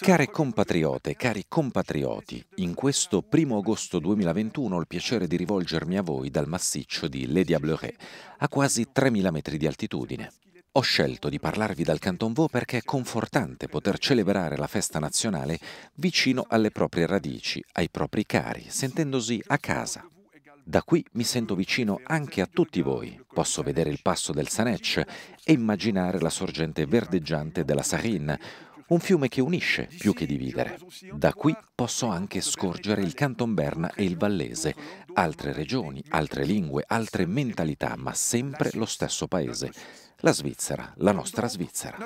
Care compatriote, cari compatrioti, in questo primo agosto 2021 ho il piacere di rivolgermi a voi dal massiccio di Les Diablerets, a quasi 3.000 metri di altitudine. Ho scelto di parlarvi dal Canton Vaud perché è confortante poter celebrare la festa nazionale vicino alle proprie radici, ai propri cari, sentendosi a casa. Da qui mi sento vicino anche a tutti voi. Posso vedere il passo del Sanec e immaginare la sorgente verdeggiante della Sarine, un fiume che unisce più che dividere. Da qui posso anche scorgere il Canton Berna e il Vallese, altre regioni, altre lingue, altre mentalità, ma sempre lo stesso paese. La Svizzera, la nostra Svizzera.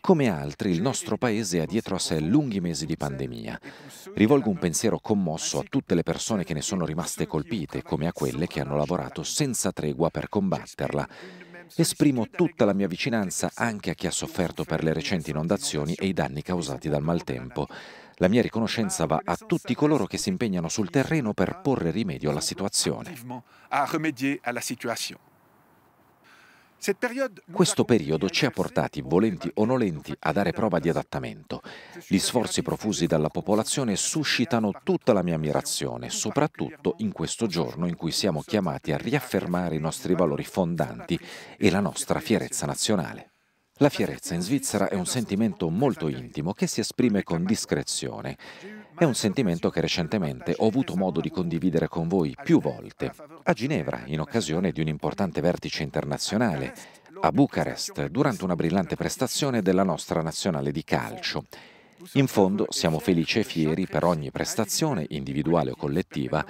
Come altri, il nostro paese ha dietro a sé lunghi mesi di pandemia. Rivolgo un pensiero commosso a tutte le persone che ne sono rimaste colpite, come a quelle che hanno lavorato senza tregua per combatterla Esprimo tutta la mia vicinanza anche a chi ha sofferto per le recenti inondazioni e i danni causati dal maltempo. La mia riconoscenza va a tutti coloro che si impegnano sul terreno per porre rimedio alla situazione. Questo periodo ci ha portati, volenti o nolenti, a dare prova di adattamento. Gli sforzi profusi dalla popolazione suscitano tutta la mia ammirazione, soprattutto in questo giorno in cui siamo chiamati a riaffermare i nostri valori fondanti e la nostra fierezza nazionale. La fierezza in Svizzera è un sentimento molto intimo che si esprime con discrezione. È un sentimento che recentemente ho avuto modo di condividere con voi più volte a Ginevra in occasione di un importante vertice internazionale, a Bucarest durante una brillante prestazione della nostra nazionale di calcio. In fondo siamo felici e fieri per ogni prestazione, individuale o collettiva,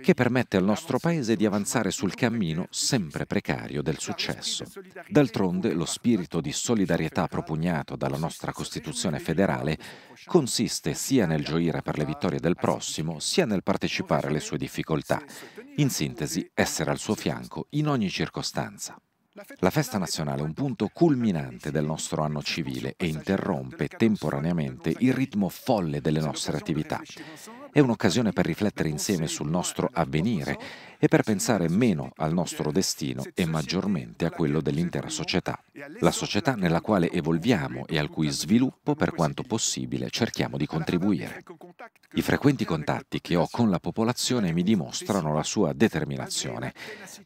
che permette al nostro Paese di avanzare sul cammino sempre precario del successo. D'altronde lo spirito di solidarietà propugnato dalla nostra Costituzione federale consiste sia nel gioire per le vittorie del prossimo, sia nel partecipare alle sue difficoltà. In sintesi, essere al suo fianco in ogni circostanza. La festa nazionale è un punto culminante del nostro anno civile e interrompe temporaneamente il ritmo folle delle nostre attività. È un'occasione per riflettere insieme sul nostro avvenire e per pensare meno al nostro destino e maggiormente a quello dell'intera società. La società nella quale evolviamo e al cui sviluppo, per quanto possibile, cerchiamo di contribuire. I frequenti contatti che ho con la popolazione mi dimostrano la sua determinazione.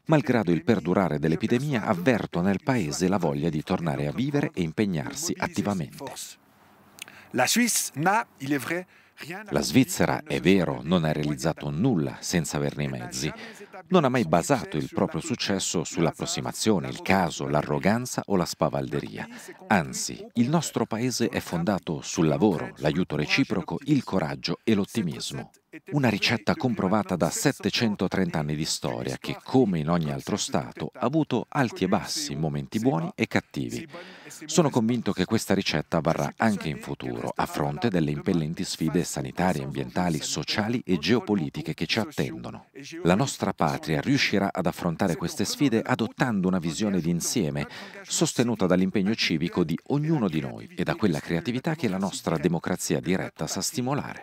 Malgrado il perdurare dell'epidemia, avverto nel Paese la voglia di tornare a vivere e impegnarsi attivamente. La Suisse n'a, il est vrai, la Svizzera, è vero, non ha realizzato nulla senza averne i mezzi. Non ha mai basato il proprio successo sull'approssimazione, il caso, l'arroganza o la spavalderia. Anzi, il nostro paese è fondato sul lavoro, l'aiuto reciproco, il coraggio e l'ottimismo. Una ricetta comprovata da 730 anni di storia che, come in ogni altro Stato, ha avuto alti e bassi, momenti buoni e cattivi. Sono convinto che questa ricetta varrà anche in futuro, a fronte delle impellenti sfide sanitarie, ambientali, sociali e geopolitiche che ci attendono. La nostra patria riuscirà ad affrontare queste sfide adottando una visione d'insieme, sostenuta dall'impegno civico di ognuno di noi e da quella creatività che la nostra democrazia diretta sa stimolare.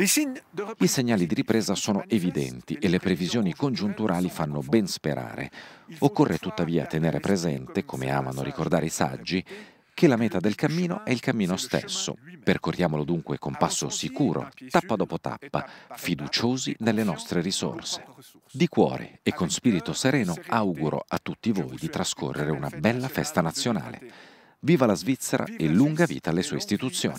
I segnali di ripresa sono evidenti e le previsioni congiunturali fanno ben sperare. Occorre tuttavia tenere presente, come amano ricordare i saggi, che la meta del cammino è il cammino stesso. Percorriamolo dunque con passo sicuro, tappa dopo tappa, fiduciosi nelle nostre risorse. Di cuore e con spirito sereno auguro a tutti voi di trascorrere una bella festa nazionale. Viva la Svizzera e lunga vita alle sue istituzioni.